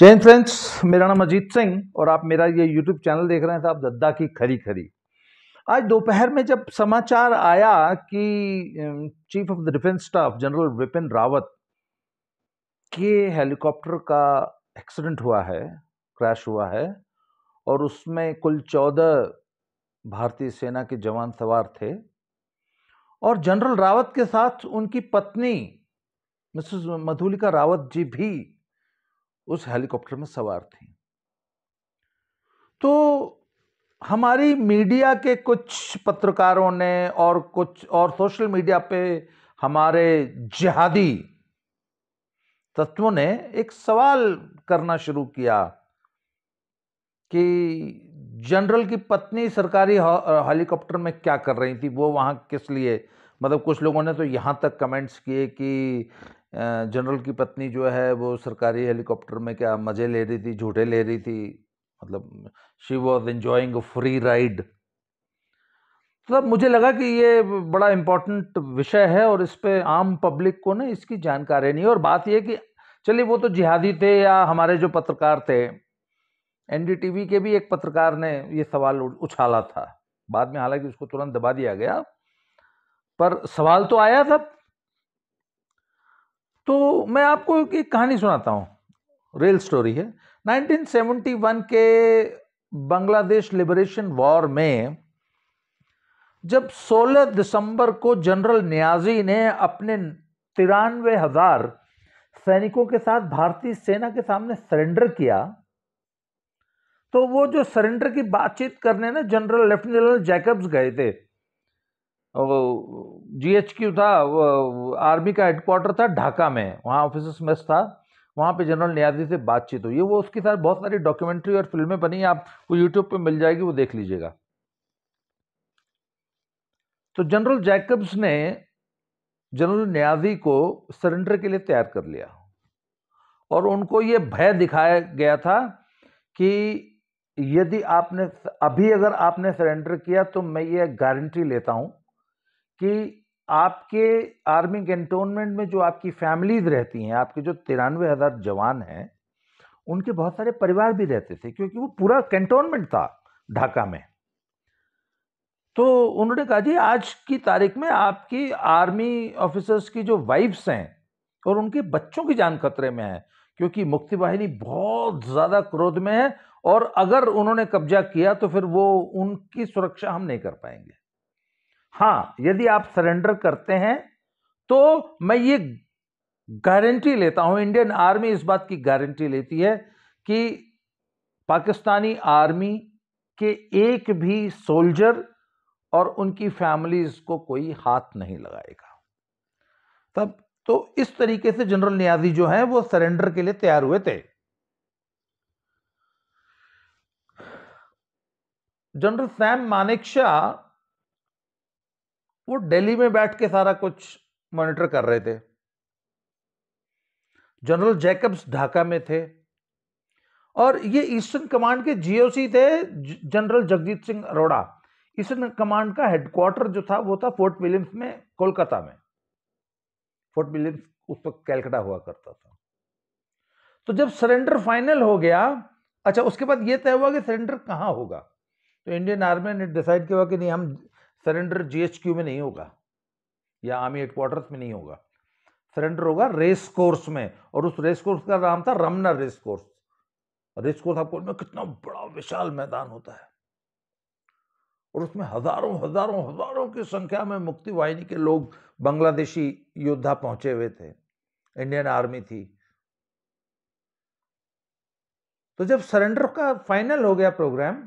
जय हिंद फ्रेंड्स मेरा नाम अजीत सिंह और आप मेरा ये यूट्यूब चैनल देख रहे हैं तो आप दद्दा की खरी खरी आज दोपहर में जब समाचार आया कि chief of the defence staff general Vipin Rawat के हेलीकॉप्टर का एक्सीडेंट हुआ है क्रैश हुआ है और उसमें कुल चौदह भारतीय सेना के जवान सवार थे और जनरल रावत के साथ उनकी पत्नी मिसेस मधुलिका रावत जी भी उस हेलीकॉप्टर में सवार थी तो हमारी मीडिया के कुछ पत्रकारों ने और कुछ और सोशल मीडिया पे हमारे जिहादी तत्वों ने एक सवाल करना शुरू किया कि जनरल की पत्नी सरकारी हेलीकॉप्टर में क्या कर रही थी वो वहाँ किस लिए मतलब कुछ लोगों ने तो यहाँ तक कमेंट्स किए कि जनरल की पत्नी जो है वो सरकारी हेलीकॉप्टर में क्या मज़े ले रही थी झूठे ले रही थी मतलब she was enjoying free ride तो तब मुझे लगा कि ये बड़ा इम्पोर्टेंट विषय है और इस पर आम पब्लिक को ना इसकी जानकारी नहीं और बात यह कि चलिए वो तो जिहादी थे या हमारे जो पत्रकार थे एनडीटीवी के भी एक पत्रकार ने ये सवाल उछाला था बाद में हालांकि उसको तुरंत दबा दिया गया पर सवाल तो आया था तो मैं आपको एक कहानी सुनाता हूँ रियल स्टोरी है 1971 के बांग्लादेश लिबरेशन वॉर में जब 16 दिसंबर को जनरल न्याजी ने अपने तिरानवे हज़ार सैनिकों के साथ भारतीय सेना के सामने सरेंडर किया तो वो जो सरेंडर की बातचीत करने ना जनरल लेफ्टिनेंट जनरल जैकब्स गए थे जीएचक्यू था आर्मी का हेडक्वार्टर था ढाका में वहाँ ऑफिस मेस था वहाँ पे जनरल न्यायाधीश से बातचीत हुई है वो उसके साथ बहुत सारी डॉक्यूमेंट्री और फिल्में बनी आप वो यूट्यूब पे मिल जाएगी वो देख लीजिएगा तो जनरल जैकब्स ने जनरल न्याजी को सरेंडर के लिए तैयार कर लिया और उनको ये भय दिखाया गया था कि यदि आपने अभी अगर आपने सरेंडर किया तो मैं ये गारंटी लेता हूँ कि आपके आर्मी कैंटोनमेंट में जो आपकी फैमिलीज रहती हैं आपके जो तिरानवे हज़ार जवान हैं उनके बहुत सारे परिवार भी रहते थे क्योंकि वो पूरा कैंटोनमेंट था ढाका में तो उन्होंने कहा जी आज की तारीख में आपकी आर्मी ऑफिसर्स की जो वाइफ्स हैं और उनके बच्चों की जान खतरे में है क्योंकि मुक्ति वाहिनी बहुत ज़्यादा क्रोध में है और अगर उन्होंने कब्जा किया तो फिर वो उनकी सुरक्षा हम नहीं कर पाएंगे हाँ यदि आप सरेंडर करते हैं तो मैं ये गारंटी लेता हूँ इंडियन आर्मी इस बात की गारंटी लेती है कि पाकिस्तानी आर्मी के एक भी सोल्जर और उनकी फैमिलीज को कोई हाथ नहीं लगाएगा तब तो इस तरीके से जनरल न्याजी जो हैं वो सरेंडर के लिए तैयार हुए थे जनरल सैम मानेकशा वो दिल्ली में बैठ के सारा कुछ मॉनिटर कर रहे थे जनरल जैकब्स ढाका में थे और ये ईस्टर्न कमांड के जीओसी थे general Jagjit Singh Arora eastern command का हेडक्वार्टर जो था वो था फोर्ट विलियम्स में कोलकाता में फोर्ट विलियम्स उस वक्त कैलकटा हुआ करता था तो जब सरेंडर फाइनल हो गया अच्छा उसके बाद ये तय हुआ कि सरेंडर कहाँ होगा तो इंडियन आर्मी ने डिसाइड किया कि नहीं हम सरेंडर जीएचक्यू में नहीं होगा या आर्मी हेडक्वार्टर्स में नहीं होगा सरेंडर होगा रेस कोर्स में और उस रेस कोर्स का नाम था Ramna race course race course आपको में कितना बड़ा विशाल मैदान होता है और उसमें हजारों हजारों हजारों की संख्या में मुक्ति वाहिनी के लोग बांग्लादेशी योद्धा पहुंचे हुए थे इंडियन आर्मी थी तो जब सरेंडर का फाइनल हो गया प्रोग्राम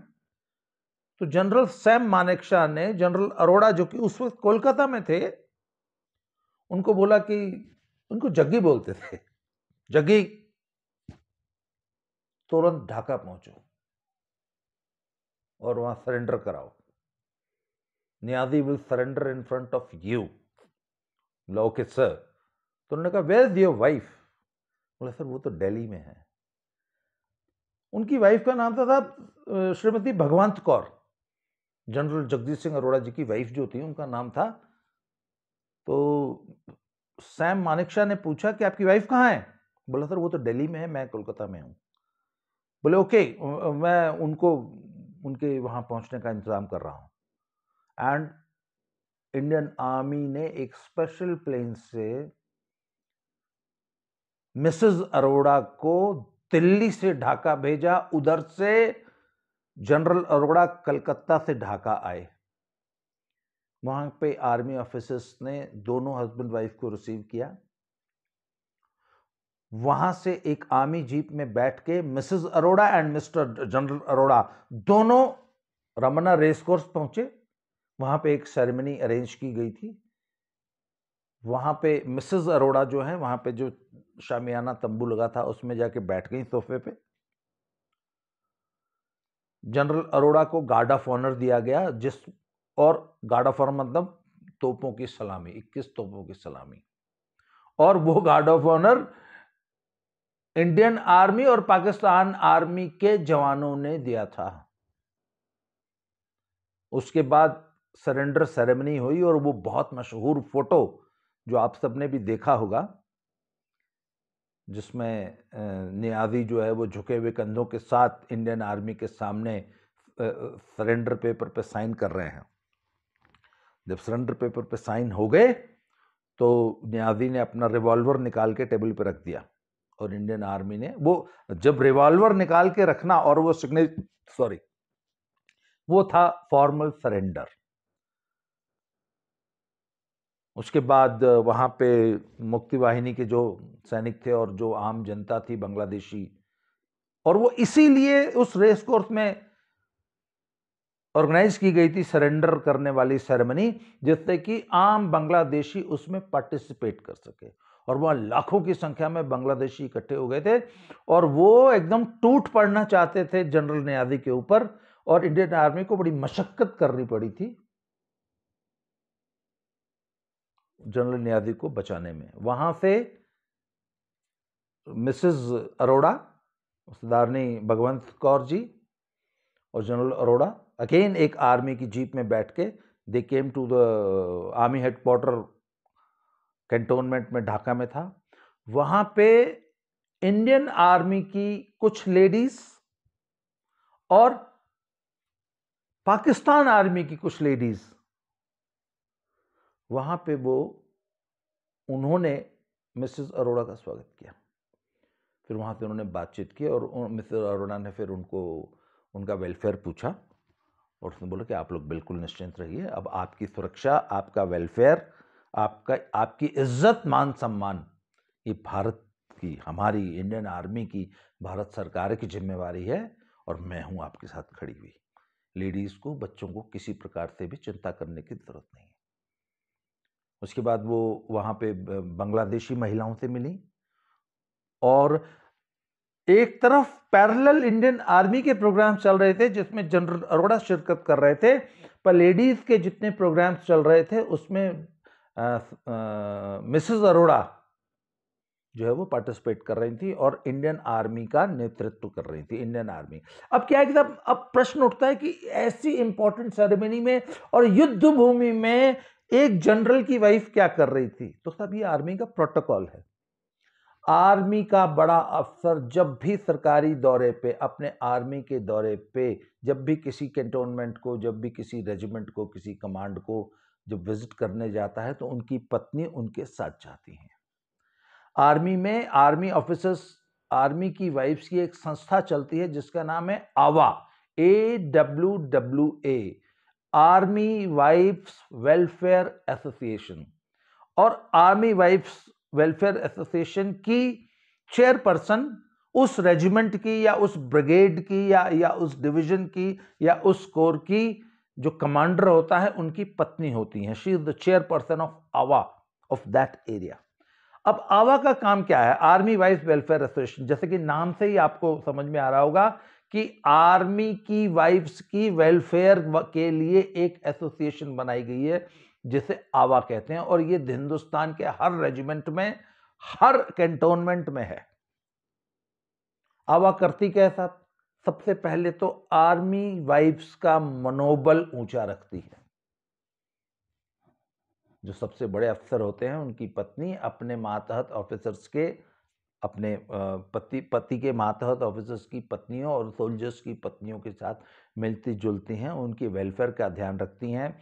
तो जनरल सैम मानेकशा ने जनरल अरोड़ा जो कि उस वक्त कोलकाता में थे उनको बोला कि उनको जग्गी बोलते थे जग्गी तुरंत ढाका पहुंचो और वहां सरेंडर कराओ Niazi will surrender in front of you बोला ओके सर तो उन्होंने कहा वेर इज योर वाइफ बोला सर वो तो दिल्ली में है उनकी वाइफ का नाम था साहब श्रीमती भगवंत कौर जनरल जगदीश सिंह अरोड़ा जी की वाइफ जो थी उनका नाम था तो सैम मानिकशा ने पूछा कि आपकी वाइफ कहाँ है बोला सर वो तो दिल्ली में है मैं कोलकाता में हूँ बोले ओके मैं उनको उनके वहाँ पहुँचने का इंतज़ाम कर रहा हूँ एंड इंडियन आर्मी ने एक स्पेशल प्लेन से मिसेस अरोड़ा को दिल्ली से ढाका भेजा उधर से जनरल अरोड़ा कलकत्ता से ढाका आए वहां पे आर्मी ऑफिसर्स ने दोनों हस्बैंड वाइफ को रिसीव किया वहां से एक आर्मी जीप में बैठ के Mrs Arora and mister general Arora दोनों रमना रेस कोर्स पहुंचे वहाँ पे एक सेरेमनी अरेंज की गई थी वहाँ पे मिसेस अरोड़ा जो है वहाँ पे जो शामियाना तंबू लगा था उसमें जाके बैठ गई सोफे पे जनरल अरोड़ा को गार्ड ऑफ ऑनर दिया गया जिस और गार्ड ऑफ ऑनर मतलब तोपों की सलामी 21 तोपों की सलामी और वो guard of honour Indian army और पाकिस्तान आर्मी के जवानों ने दिया था उसके बाद सरेंडर सेरेमनी हुई और वो बहुत मशहूर फोटो जो आप सबने भी देखा होगा जिसमें न्याजी जो है वो झुके हुए कंधों के साथ इंडियन आर्मी के सामने सरेंडर पेपर पे साइन कर रहे हैं जब सरेंडर पेपर पे साइन हो गए तो न्याजी ने अपना रिवॉल्वर निकाल के टेबल पे रख दिया और इंडियन आर्मी ने वो जब रिवॉल्वर निकाल के रखना और वो सिग्नेचर सॉरी वो था फॉर्मल सरेंडर उसके बाद वहाँ पे मुक्ति वाहिनी के जो सैनिक थे और जो आम जनता थी बांग्लादेशी और वो इसीलिए उस रेस कोर्स में ऑर्गेनाइज की गई थी सरेंडर करने वाली सेरेमनी जिससे कि आम बांग्लादेशी उसमें पार्टिसिपेट कर सके और वहाँ लाखों की संख्या में बांग्लादेशी इकट्ठे हो गए थे और वो एकदम टूट पड़ना चाहते थे जनरल न्याजी के ऊपर और इंडियन आर्मी को बड़ी मशक्क़त करनी पड़ी थी जनरल न्यायाधीश को बचाने में वहां से मिसेस अरोड़ा सरदारनी भगवंत कौर जी और जनरल अरोड़ा अगेन एक आर्मी की जीप में बैठ के they came to the army headquarter cantonment में ढाका में था वहां पे इंडियन आर्मी की कुछ लेडीज़ और पाकिस्तान आर्मी की कुछ लेडीज़ वहाँ पे वो उन्होंने मिसेस अरोड़ा का स्वागत किया फिर वहाँ से उन्होंने बातचीत की और मिसेस अरोड़ा ने फिर उनको उनका वेलफेयर पूछा और उसने बोला कि आप लोग बिल्कुल निश्चिंत रहिए अब आपकी सुरक्षा आपका वेलफेयर आपका आपकी इज्जत मान सम्मान ये भारत की हमारी इंडियन आर्मी की भारत सरकार की जिम्मेवारी है और मैं हूँ आपके साथ खड़ी हुई लेडीज़ को बच्चों को किसी प्रकार से भी चिंता करने की ज़रूरत नहीं है उसके बाद वो वहाँ पे बांग्लादेशी महिलाओं से मिली और एक तरफ पैरेलल इंडियन आर्मी के प्रोग्राम चल रहे थे जिसमें जनरल अरोड़ा शिरकत कर रहे थे पर लेडीज़ के जितने प्रोग्राम्स चल रहे थे उसमें मिसेस अरोड़ा जो है वो पार्टिसिपेट कर रही थी और इंडियन आर्मी का नेतृत्व कर रही थी इंडियन आर्मी अब क्या है अब प्रश्न उठता है कि ऐसी इंपॉर्टेंट सेरेमनी में और युद्ध भूमि में एक जनरल की वाइफ क्या कर रही थी तो सब ये आर्मी का प्रोटोकॉल है आर्मी का बड़ा अफसर जब भी सरकारी दौरे पे अपने आर्मी के दौरे पे जब भी किसी कैंटोनमेंट को जब भी किसी रेजिमेंट को किसी कमांड को जब विजिट करने जाता है तो उनकी पत्नी उनके साथ जाती हैं आर्मी में आर्मी ऑफिसर्स आर्मी की वाइफ्स की एक संस्था चलती है जिसका नाम है आवा A W W A army wives welfare association और आर्मी वाइफ्स वेलफेयर एसोसिएशन की चेयरपर्सन उस रेजिमेंट की या उस ब्रिगेड की या या उस डिवीजन की या उस कोर की जो कमांडर होता है उनकी पत्नी होती है she is the chairperson of आवा ऑफ दैट एरिया अब आवा का काम क्या है आर्मी वाइफ वेलफेयर एसोसिएशन जैसे कि नाम से ही आपको समझ में आ रहा होगा कि आर्मी की वाइफ्स की वेलफेयर के लिए एक एसोसिएशन बनाई गई है जिसे आवा कहते हैं और ये हिंदुस्तान के हर रेजिमेंट में हर कैंटोनमेंट में है आवा करती क्या है साहब सबसे पहले तो आर्मी वाइफ्स का मनोबल ऊंचा रखती है जो सबसे बड़े अफसर होते हैं उनकी पत्नी अपने मातहत ऑफिसर्स के अपने पति पति के मातहत ऑफिसर्स की पत्नियों और सोल्जर्स की पत्नियों के साथ मिलती जुलती हैं उनकी वेलफेयर का ध्यान रखती हैं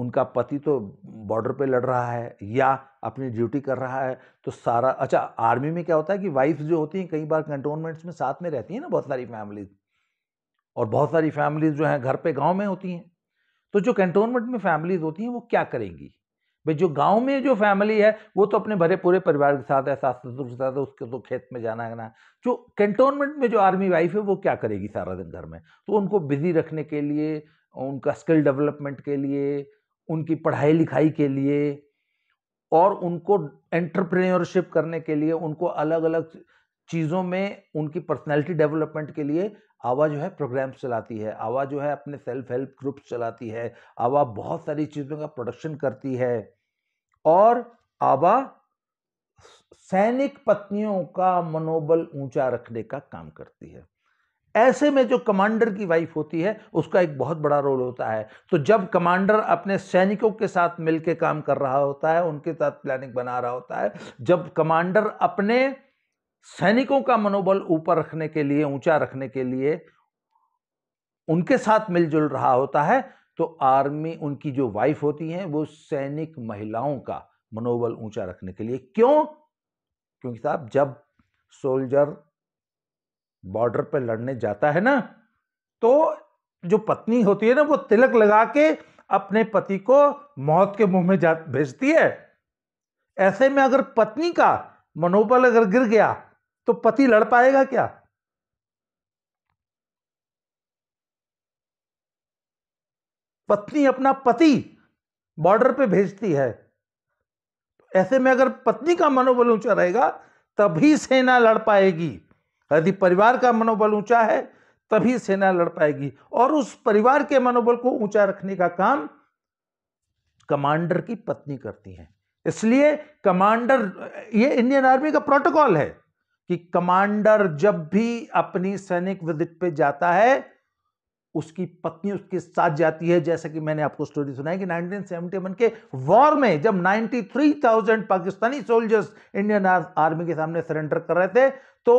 उनका पति तो बॉर्डर पे लड़ रहा है या अपनी ड्यूटी कर रहा है तो सारा अच्छा आर्मी में क्या होता है कि वाइफ जो होती हैं कई बार कंटोनमेंट्स में साथ में रहती हैं ना बहुत सारी फैमिलीज और बहुत सारी फैमिलीज जो हैं घर पे गांव में होती हैं तो जो कंटोनमेंट में फैमिलीज होती हैं वो क्या करेंगी भाई जो गांव में जो फैमिली है वो तो अपने भरे पूरे परिवार के साथ है सास ससुर के साथ है उसके तो खेत में जाना है ना जो कैंटोनमेंट में जो आर्मी वाइफ है वो क्या करेगी सारा दिन घर में तो उनको बिजी रखने के लिए उनका स्किल डेवलपमेंट के लिए उनकी पढ़ाई लिखाई के लिए और उनको एंटरप्रेन्योरशिप करने के लिए उनको अलग अलग चीज़ों में उनकी पर्सनैलिटी डेवलपमेंट के लिए आवा जो है प्रोग्राम्स चलाती है आवा जो है अपने सेल्फ हेल्प ग्रुप्स चलाती है आवा बहुत सारी चीज़ों का प्रोडक्शन करती है और आवा सैनिक पत्नियों का मनोबल ऊंचा रखने का काम करती है ऐसे में जो कमांडर की वाइफ होती है उसका एक बहुत बड़ा रोल होता है तो जब कमांडर अपने सैनिकों के साथ मिलकर काम कर रहा होता है उनके साथ प्लानिंग बना रहा होता है जब कमांडर अपने सैनिकों का मनोबल ऊपर रखने के लिए ऊंचा रखने के लिए उनके साथ मिलजुल रहा होता है तो आर्मी उनकी जो वाइफ होती हैं वो सैनिक महिलाओं का मनोबल ऊंचा रखने के लिए क्यों क्योंकि साहब जब सोल्जर बॉर्डर पर लड़ने जाता है ना तो जो पत्नी होती है ना वो तिलक लगा के अपने पति को मौत के मुंह में जा भेजती है ऐसे में अगर पत्नी का मनोबल अगर गिर गया तो पति लड़ पाएगा क्या पत्नी अपना पति बॉर्डर पे भेजती है ऐसे में अगर पत्नी का मनोबल ऊंचा रहेगा तभी सेना लड़ पाएगी यदि परिवार का मनोबल ऊंचा है तभी सेना लड़ पाएगी और उस परिवार के मनोबल को ऊंचा रखने का काम कमांडर की पत्नी करती है इसलिए कमांडर ये इंडियन आर्मी का प्रोटोकॉल है कि कमांडर जब भी अपनी सैनिक विजिट पे जाता है उसकी पत्नी उसके साथ जाती है जैसा कि मैंने आपको स्टोरी सुनाई कि 1971 के वॉर में जब 93,000 पाकिस्तानी सोल्जर्स इंडियन आर्मी के सामने सरेंडर कर रहे थे तो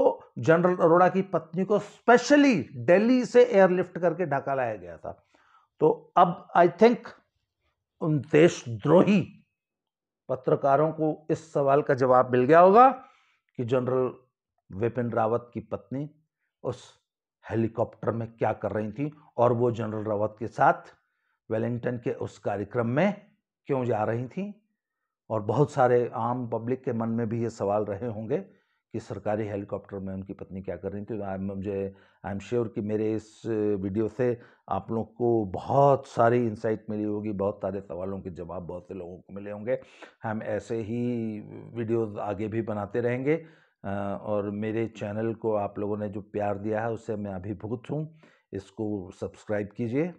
जनरल अरोड़ा की पत्नी को स्पेशली दिल्ली से एयरलिफ्ट करके ढाका लाया गया था तो अब आई थिंक उन देशद्रोही पत्रकारों को इस सवाल का जवाब मिल गया होगा कि जनरल विपिन रावत की पत्नी उस हेलीकॉप्टर में क्या कर रही थी और वो जनरल रावत के साथ वेलिंगटन के उस कार्यक्रम में क्यों जा रही थी और बहुत सारे आम पब्लिक के मन में भी ये सवाल रहे होंगे कि सरकारी हेलीकॉप्टर में उनकी पत्नी क्या कर रही थी आई तो मुझे आई एम श्योर कि मेरे इस वीडियो से आप लोग को बहुत सारी इंसाइट मिली होगी बहुत सारे सवालों के जवाब बहुत से लोगों को मिले होंगे हम ऐसे ही वीडियोस आगे भी बनाते रहेंगे और मेरे चैनल को आप लोगों ने जो प्यार दिया है उससे मैं अभिभूत हूँ इसको सब्सक्राइब कीजिए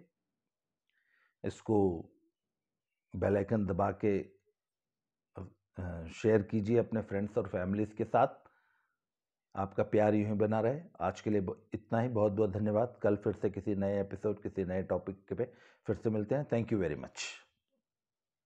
इसको बेल आइकन दबा के शेयर कीजिए अपने फ्रेंड्स और फैमिलीज़ के साथ आपका प्यार यूं ही बना रहे आज के लिए इतना ही बहुत बहुत धन्यवाद कल फिर से किसी नए एपिसोड किसी नए टॉपिक के पे फिर से मिलते हैं थैंक यू वेरी मच